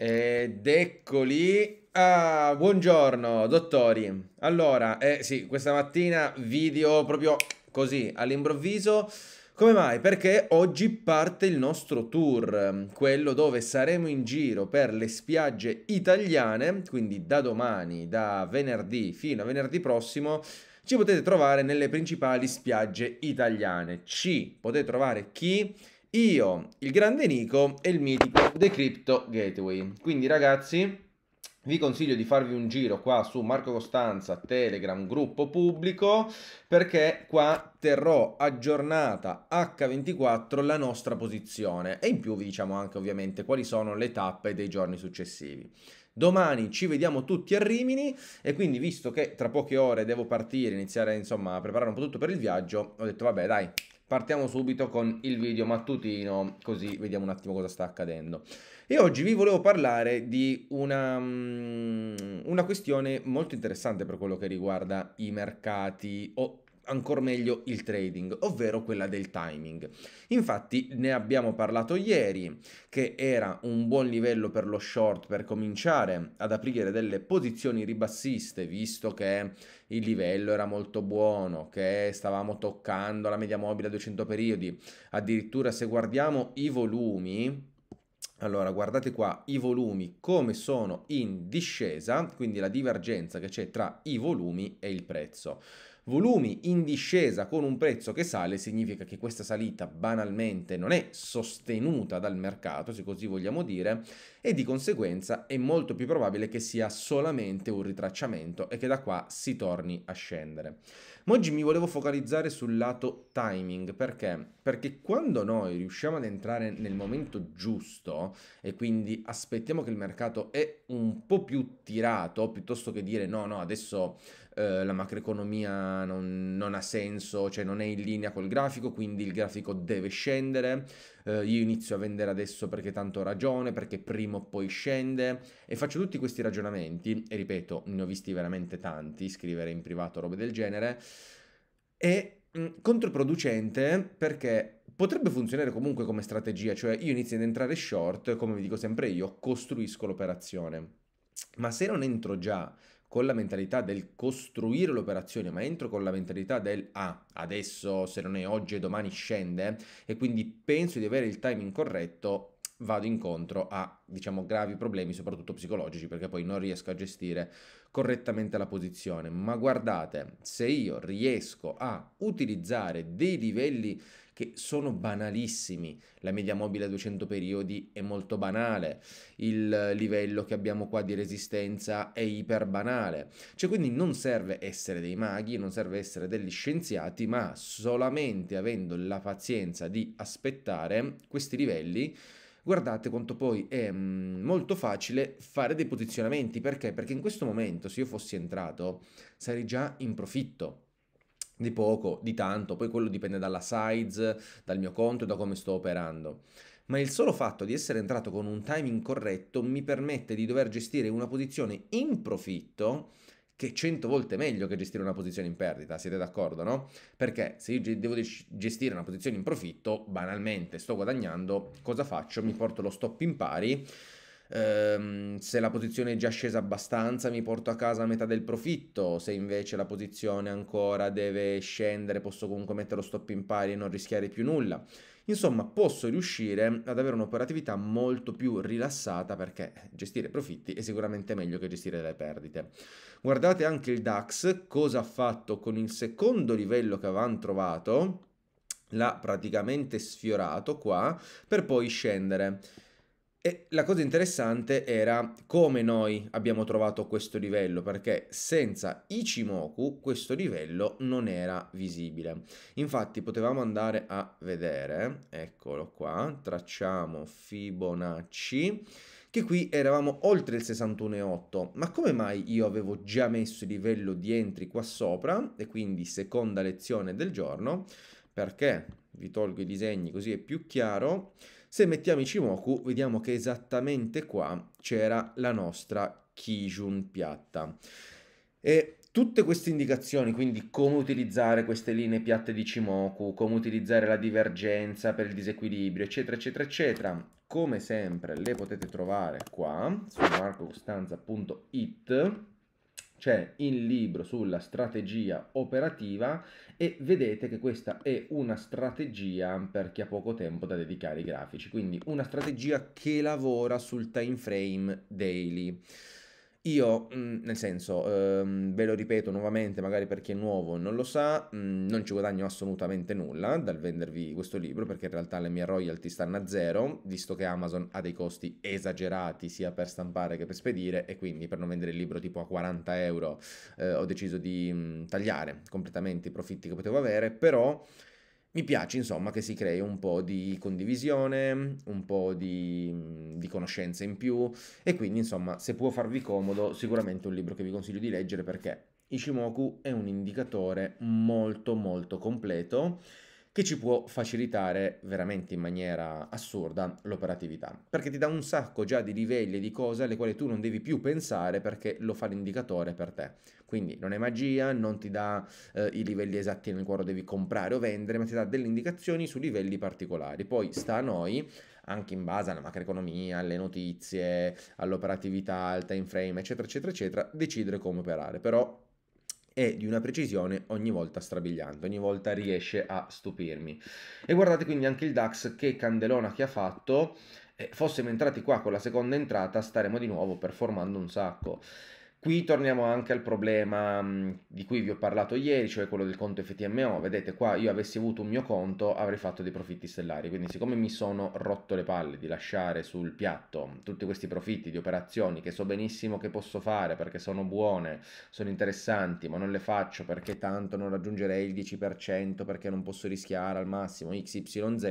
Ed eccoli. Ah, buongiorno, dottori. Allora, eh sì, questa mattina video proprio così, all'improvviso. Come mai? Perché oggi parte il nostro tour, quello dove saremo in giro per le spiagge italiane, quindi da domani, da venerdì fino a venerdì prossimo, ci potete trovare nelle principali spiagge italiane. Ci potete trovare chi io, il grande Nico e il mitico The Crypto Gateway. Quindi ragazzi, vi consiglio di farvi un giro qua su Marco Costanza, Telegram, gruppo pubblico, perché qua terrò aggiornata H24 la nostra posizione e in più vi diciamo anche ovviamente quali sono le tappe dei giorni successivi. Domani ci vediamo tutti a Rimini e quindi visto che tra poche ore devo partire, iniziare insomma a preparare un po' tutto per il viaggio, ho detto vabbè dai, Partiamo subito con il video mattutino, così vediamo un attimo cosa sta accadendo. E oggi vi volevo parlare di una, mm, una questione molto interessante per quello che riguarda i mercati o ancora meglio il trading, ovvero quella del timing. Infatti ne abbiamo parlato ieri che era un buon livello per lo short per cominciare ad aprire delle posizioni ribassiste, visto che il livello era molto buono, che stavamo toccando la media mobile a 200 periodi, addirittura se guardiamo i volumi allora, guardate qua i volumi come sono in discesa, quindi la divergenza che c'è tra i volumi e il prezzo volumi in discesa con un prezzo che sale significa che questa salita banalmente non è sostenuta dal mercato, se così vogliamo dire, e di conseguenza è molto più probabile che sia solamente un ritracciamento e che da qua si torni a scendere. Ma oggi mi volevo focalizzare sul lato timing, perché? Perché quando noi riusciamo ad entrare nel momento giusto e quindi aspettiamo che il mercato è un po' più tirato, piuttosto che dire no, no, adesso eh, la macroeconomia non, non, ha senso, cioè non è in linea col grafico, quindi il grafico deve scendere, eh, io inizio a vendere adesso perché tanto ho ragione, perché prima o poi scende e faccio tutti questi ragionamenti e ripeto, ne ho visti veramente tanti, scrivere in privato robe del genere e mm, controproducente perché potrebbe funzionare comunque come strategia, cioè io inizio ad entrare short, come vi dico sempre io, costruisco l'operazione. Ma se non entro già con la mentalità del costruire l'operazione, ma entro con la mentalità del ah, adesso se non è oggi e domani scende e quindi penso di avere il timing corretto, vado incontro a diciamo gravi problemi soprattutto psicologici perché poi non riesco a gestire correttamente la posizione ma guardate se io riesco a utilizzare dei livelli che sono banalissimi. La media mobile a 200 periodi è molto banale, il livello che abbiamo qua di resistenza è iperbanale. Cioè quindi non serve essere dei maghi, non serve essere degli scienziati, ma solamente avendo la pazienza di aspettare questi livelli guardate quanto poi è mm, molto facile fare dei posizionamenti. Perché? Perché in questo momento, se io fossi entrato, sarei già in profitto di poco, di tanto, poi quello dipende dalla size, dal mio conto e da come sto operando. Ma il solo fatto di essere entrato con un timing corretto mi permette di dover gestire una posizione in profitto che è 100 volte meglio che gestire una posizione in perdita, siete d'accordo, no? Perché se io devo gestire una posizione in profitto, banalmente sto guadagnando, cosa faccio? Mi porto lo stop in pari ehm, se la posizione è già scesa abbastanza mi porto a casa metà del profitto, se invece la posizione ancora deve scendere posso comunque mettere lo stop in pari e non rischiare più nulla. Insomma, posso riuscire ad avere un'operatività molto più rilassata perché gestire profitti è sicuramente meglio che gestire le perdite. Guardate anche il DAX, cosa ha fatto con il secondo livello che avevamo trovato, l'ha praticamente sfiorato qua, per poi scendere. E la cosa interessante era come noi abbiamo trovato questo livello, perché senza Ichimoku questo livello non era visibile. Infatti potevamo andare a vedere, eccolo qua, tracciamo Fibonacci, che qui eravamo oltre il 61,8. Ma come mai io avevo già messo il livello di entry qua sopra, e quindi seconda lezione del giorno? Perché, vi tolgo i disegni così è più chiaro, se mettiamo Ichimoku, vediamo che esattamente qua c'era la nostra Kijun piatta. E tutte queste indicazioni, quindi come utilizzare queste linee piatte di Cimoku, come utilizzare la divergenza per il disequilibrio, eccetera, eccetera, eccetera, come sempre le potete trovare qua su marcocostanza.it c'è il libro sulla strategia operativa e vedete che questa è una strategia per chi ha poco tempo da dedicare ai grafici, quindi una strategia che lavora sul time frame daily. Io, mhmm, nel senso, ehm, ve lo ripeto nuovamente, magari per chi è nuovo non lo sa, mh, mhmm, non ci guadagno assolutamente nulla dal vendervi questo libro, perché in realtà le mie royalty stanno a zero, visto che Amazon ha dei costi esagerati sia per stampare che per spedire, e quindi per non vendere il libro tipo a 40 euro eh, ho deciso di mh, mhmm, tagliare completamente i profitti che potevo avere, però mi piace insomma che si crei un po' di condivisione, un po' di, di, conoscenze in più e quindi insomma se può farvi comodo sicuramente un libro che vi consiglio di leggere perché Ishimoku è un indicatore molto molto completo che ci può facilitare veramente in maniera assurda l'operatività, perché ti dà un sacco già di livelli di cose alle quali tu non devi più pensare perché lo fa l'indicatore per te. Quindi non è magia, non ti dà eh, i livelli esatti nel quale devi comprare o vendere, ma ti dà delle indicazioni su livelli particolari. Poi sta a noi anche in base alla macroeconomia, alle notizie, all'operatività, al time frame, eccetera, eccetera, eccetera, decidere come operare. Però e di una precisione ogni volta strabiliante, ogni volta riesce a stupirmi. E guardate quindi anche il DAX che candelona che ha fatto, eh, fossimo entrati qua con la seconda entrata staremmo di nuovo performando un sacco. Qui torniamo anche al problema mhmm, di cui vi ho parlato ieri, cioè quello del conto FTMO. Vedete qua io avessi avuto un mio conto avrei fatto dei profitti stellari, quindi siccome mi sono rotto le palle di lasciare sul piatto mhmm, tutti questi profitti di operazioni che so benissimo che posso fare perché sono buone, sono interessanti, ma non le faccio perché tanto non raggiungerei il 10% perché non posso rischiare al massimo XYZ,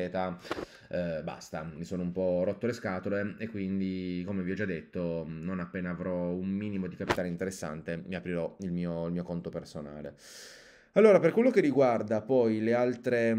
eh, basta, mi sono un po' rotto le scatole e quindi come vi ho già detto mhmm, non appena avrò un minimo di capacità diventare interessante, mi aprirò il mio, il mio conto personale. Allora, per quello che riguarda poi le altre,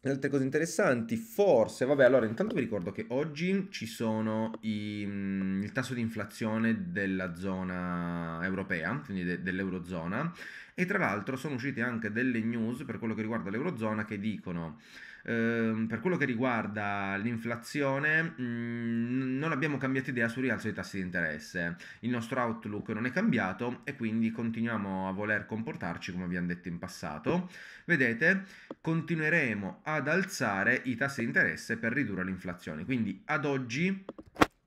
le altre, cose interessanti, forse, vabbè, allora intanto vi ricordo che oggi ci sono i, il tasso di inflazione della zona europea, quindi de, dell'Eurozona, e tra l'altro sono uscite anche delle news per quello che riguarda l'Eurozona che dicono eh, per quello che riguarda l'inflazione mh, mm, non abbiamo cambiato idea sul rialzo dei tassi di interesse, il nostro outlook non è cambiato e quindi continuiamo a voler comportarci come abbiamo detto in passato. Vedete, continueremo ad alzare i tassi di interesse per ridurre l'inflazione, quindi ad oggi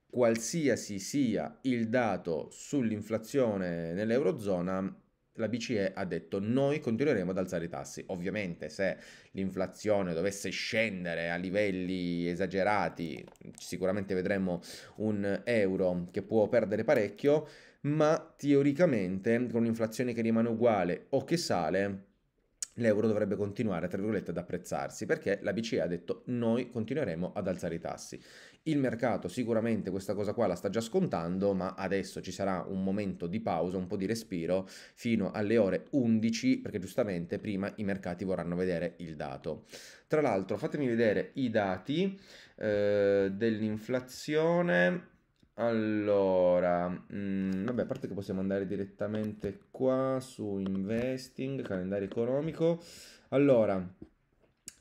qualsiasi sia il dato sull'inflazione nell'Eurozona la BCE ha detto noi continueremo ad alzare i tassi. Ovviamente se l'inflazione dovesse scendere a livelli esagerati, sicuramente vedremo un euro che può perdere parecchio, ma teoricamente con un'inflazione che rimane uguale o che sale, l'euro dovrebbe continuare, tra virgolette, ad apprezzarsi, perché la BCE ha detto noi continueremo ad alzare i tassi. Il mercato sicuramente questa cosa qua la sta già scontando, ma adesso ci sarà un momento di pausa, un po' di respiro, fino alle ore 11, perché giustamente prima i mercati vorranno vedere il dato. Tra l'altro, fatemi vedere i dati eh, dell'inflazione allora, mh, mm, vabbè, a parte che possiamo andare direttamente qua su investing, calendario economico. Allora,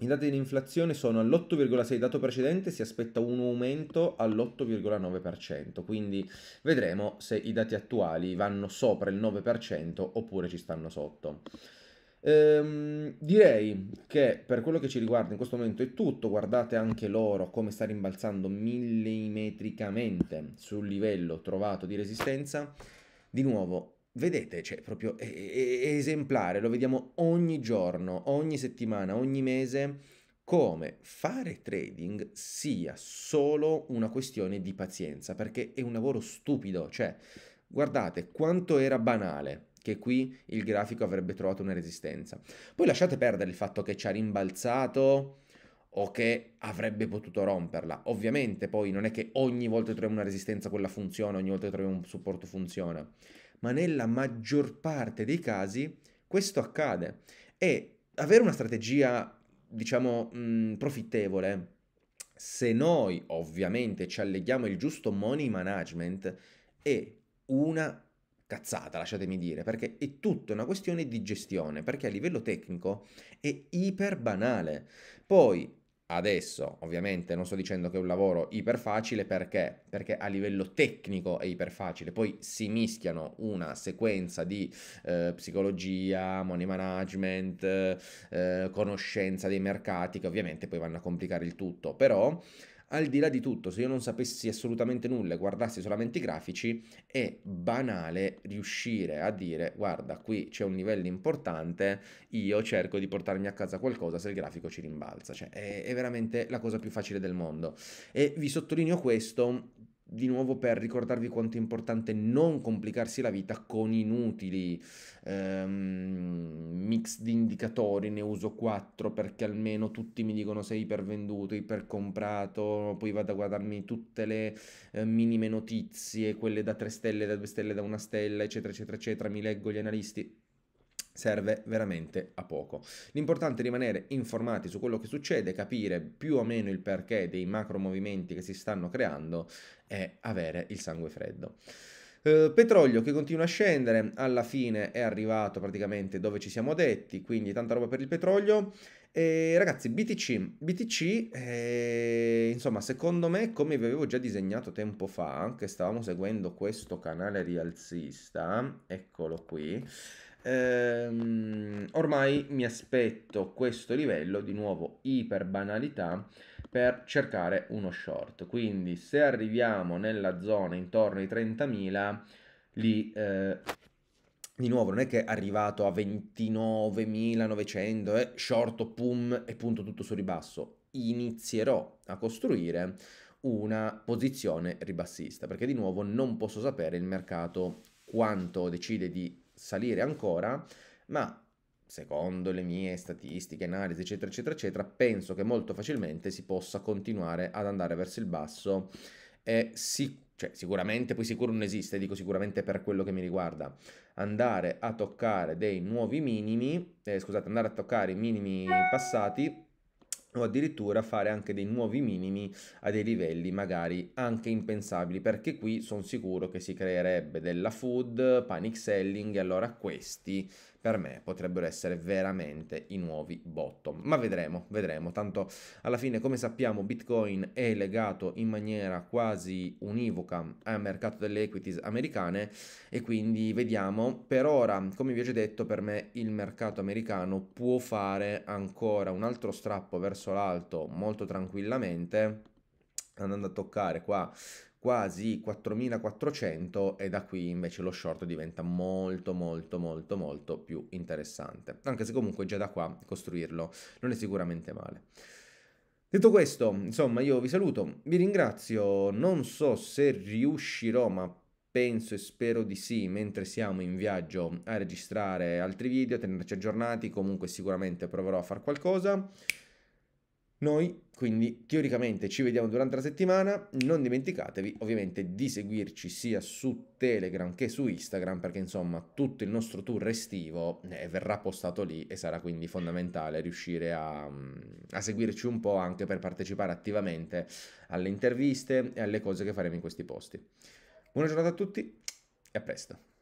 i dati dell'inflazione sono all'8,6 dato precedente, si aspetta un aumento all'8,9%, quindi vedremo se i dati attuali vanno sopra il 9% oppure ci stanno sotto. Ehm, direi che per quello che ci riguarda in questo momento è tutto, guardate anche l'oro come sta rimbalzando millimetricamente sul livello trovato di resistenza. Di nuovo, vedete, cioè, proprio è, è, è esemplare, lo vediamo ogni giorno, ogni settimana, ogni mese, come fare trading sia solo una questione di pazienza, perché è un lavoro stupido, cioè, guardate quanto era banale che qui il grafico avrebbe trovato una resistenza. Poi lasciate perdere il fatto che ci ha rimbalzato o che avrebbe potuto romperla. Ovviamente poi non è che ogni volta che troviamo una resistenza quella funziona, ogni volta che troviamo un supporto funziona, ma nella maggior parte dei casi questo accade e avere una strategia diciamo mh, profittevole se noi ovviamente ci alleghiamo il giusto money management è una cazzata, lasciatemi dire, perché è tutta una questione di gestione, perché a livello tecnico è iper banale. Poi Adesso, ovviamente, non sto dicendo che è un lavoro iper facile perché? Perché a livello tecnico è iper facile, poi si mischiano una sequenza di eh, psicologia, money management, eh, conoscenza dei mercati che ovviamente poi vanno a complicare il tutto, però al di là di tutto, se io non sapessi assolutamente nulla e guardassi solamente i grafici, è banale riuscire a dire guarda qui c'è un livello importante, io cerco di portarmi a casa qualcosa se il grafico ci rimbalza. Cioè è, è veramente la cosa più facile del mondo. E vi sottolineo questo di nuovo per ricordarvi quanto è importante non complicarsi la vita con inutili ehm, mix di indicatori, ne uso 4 perché almeno tutti mi dicono sei ipervenduto, ipercomprato, poi vado a guardarmi tutte le eh, minime notizie, quelle da 3 stelle, da 2 stelle, da 1 stella, eccetera, eccetera, eccetera, mi leggo gli analisti serve veramente a poco. L'importante è rimanere informati su quello che succede, capire più o meno il perché dei macro movimenti che si stanno creando e avere il sangue freddo. Eh, petrolio che continua a scendere, alla fine è arrivato praticamente dove ci siamo detti, quindi tanta roba per il petrolio. E ragazzi, BTC, BTC eh, insomma, secondo me, come vi avevo già disegnato tempo fa, che stavamo seguendo questo canale rialzista, eccolo qui, ehm, ormai mi aspetto questo livello di nuovo iper banalità per cercare uno short. Quindi se arriviamo nella zona intorno ai 30.000, lì eh, di nuovo non è che è arrivato a 29.900 e eh, short, pum, e punto tutto sul ribasso. Inizierò a costruire una posizione ribassista perché di nuovo non posso sapere il mercato quanto decide di salire ancora, ma secondo le mie statistiche, analisi, eccetera, eccetera, eccetera, penso che molto facilmente si possa continuare ad andare verso il basso e si, cioè, sicuramente, poi sicuro non esiste, dico sicuramente per quello che mi riguarda, andare a toccare dei nuovi minimi, eh, scusate, andare a toccare i minimi passati o addirittura fare anche dei nuovi minimi a dei livelli magari anche impensabili perché qui sono sicuro che si creerebbe della food, panic selling e allora questi per me potrebbero essere veramente i nuovi bottom ma vedremo, vedremo tanto alla fine come sappiamo bitcoin è legato in maniera quasi univoca al mercato delle equities americane e quindi vediamo per ora come vi ho già detto per me il mercato americano può fare ancora un altro strappo verso verso l'alto molto tranquillamente, andando a toccare qua quasi 4400 e da qui invece lo short diventa molto molto molto molto più interessante anche se comunque già da qua costruirlo non è sicuramente male Detto questo, insomma, io vi saluto, vi ringrazio, non so se riuscirò, ma penso e spero di sì, mentre siamo in viaggio a registrare altri video, tenerci aggiornati, comunque sicuramente proverò a fare qualcosa. Noi quindi teoricamente ci vediamo durante la settimana, non dimenticatevi ovviamente di seguirci sia su Telegram che su Instagram perché insomma tutto il nostro tour estivo eh, verrà postato lì e sarà quindi fondamentale riuscire a, mm, a seguirci un po' anche per partecipare attivamente alle interviste e alle cose che faremo in questi posti. Buona giornata a tutti e a presto!